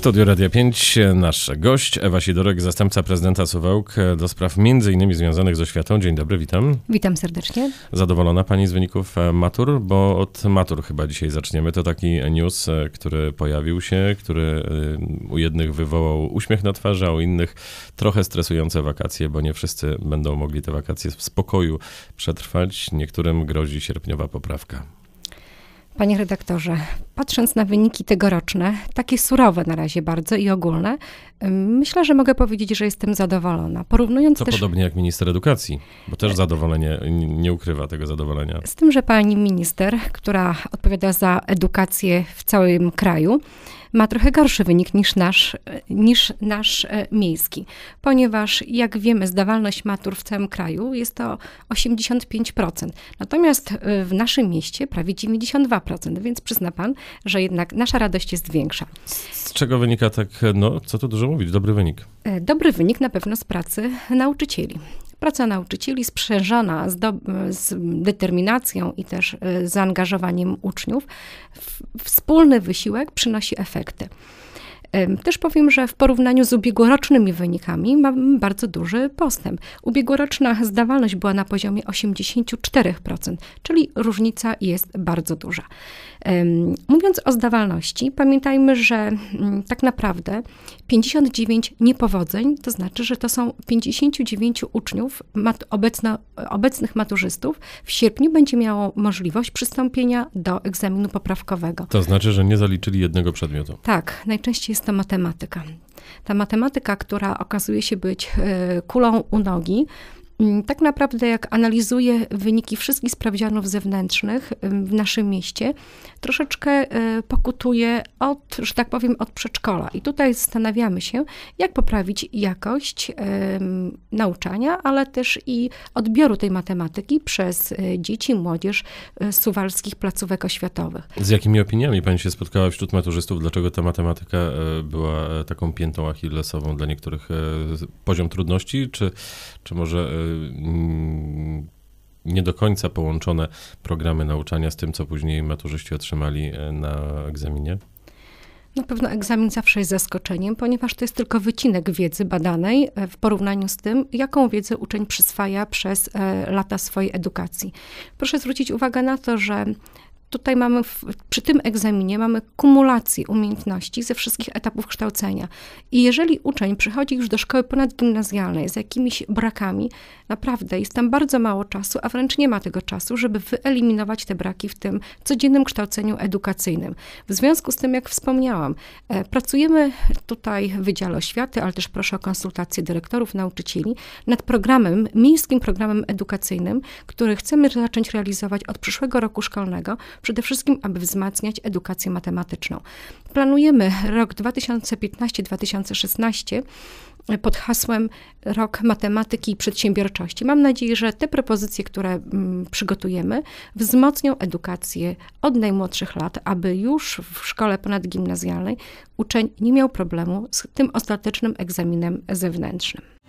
Studio Radia 5, nasz gość Ewa Sidorek, zastępca prezydenta Suwałk e, do spraw m.in. związanych ze światą. Dzień dobry, witam. Witam serdecznie. Zadowolona Pani z wyników e, matur, bo od matur chyba dzisiaj zaczniemy. To taki news, e, który pojawił się, który u jednych wywołał uśmiech na twarzy, a u innych trochę stresujące wakacje, bo nie wszyscy będą mogli te wakacje w spokoju przetrwać. Niektórym grozi sierpniowa poprawka. Panie redaktorze, patrząc na wyniki tegoroczne, takie surowe na razie bardzo i ogólne, Myślę, że mogę powiedzieć, że jestem zadowolona. Porównując to też... podobnie jak minister edukacji, bo też e, zadowolenie nie ukrywa tego zadowolenia. Z tym, że pani minister, która odpowiada za edukację w całym kraju, ma trochę gorszy wynik niż nasz, e, niż nasz e, miejski, ponieważ jak wiemy, zdawalność matur w całym kraju jest to 85%. Natomiast w naszym mieście prawie 92%, więc przyzna pan, że jednak nasza radość jest większa. Z czego wynika tak, no co tu dużo mówić, dobry wynik. E, dobry wynik na pewno z pracy nauczycieli. Praca nauczycieli sprzężona z, do, z determinacją i też e, zaangażowaniem uczniów, wspólny wysiłek przynosi efekty. Też powiem, że w porównaniu z ubiegłorocznymi wynikami mamy bardzo duży postęp. Ubiegłoroczna zdawalność była na poziomie 84%, czyli różnica jest bardzo duża. Mówiąc o zdawalności, pamiętajmy, że mm, tak naprawdę 59 niepowodzeń, to znaczy, że to są 59 uczniów mat obecno, obecnych maturzystów w sierpniu będzie miało możliwość przystąpienia do egzaminu poprawkowego. To znaczy, że nie zaliczyli jednego przedmiotu. Tak, najczęściej jest ta matematyka. Ta matematyka, która okazuje się być e, kulą u nogi, Mm, tak naprawdę jak analizuję wyniki wszystkich sprawdzianów zewnętrznych w naszym mieście, troszeczkę e, pokutuję od, że tak powiem, od przedszkola. I tutaj zastanawiamy się, jak poprawić jakość nauczania, ale też i odbioru tej matematyki przez e, dzieci, młodzież e, z suwalskich placówek oświatowych. Z jakimi opiniami pani się spotkała wśród maturzystów? Dlaczego ta matematyka była taką piętą achillesową dla niektórych? Poziom trudności, czy, czy może Y, nie do końca połączone programy nauczania z tym, co później maturzyści otrzymali e, na egzaminie? Na pewno egzamin zawsze jest zaskoczeniem, ponieważ to jest tylko wycinek wiedzy badanej e, w porównaniu z tym, jaką wiedzę uczeń przyswaja przez e, lata swojej edukacji. Proszę zwrócić uwagę na to, że tutaj mamy, w, przy tym egzaminie mamy kumulację umiejętności ze wszystkich etapów kształcenia. I jeżeli uczeń przychodzi już do szkoły ponadgimnazjalnej z jakimiś brakami, naprawdę jest tam bardzo mało czasu, a wręcz nie ma tego czasu, żeby wyeliminować te braki w tym codziennym kształceniu edukacyjnym. W związku z tym, jak wspomniałam, e, pracujemy tutaj w Wydziale Oświaty, ale też proszę o konsultacje dyrektorów, nauczycieli nad programem, miejskim programem edukacyjnym, który chcemy zacząć realizować od przyszłego roku szkolnego, przede wszystkim, aby wzmacniać edukację matematyczną. Planujemy rok 2015-2016 pod hasłem Rok Matematyki i Przedsiębiorczości. Mam nadzieję, że te propozycje, które mm, przygotujemy, wzmocnią edukację od najmłodszych lat, aby już w szkole ponadgimnazjalnej uczeń nie miał problemu z tym ostatecznym egzaminem zewnętrznym.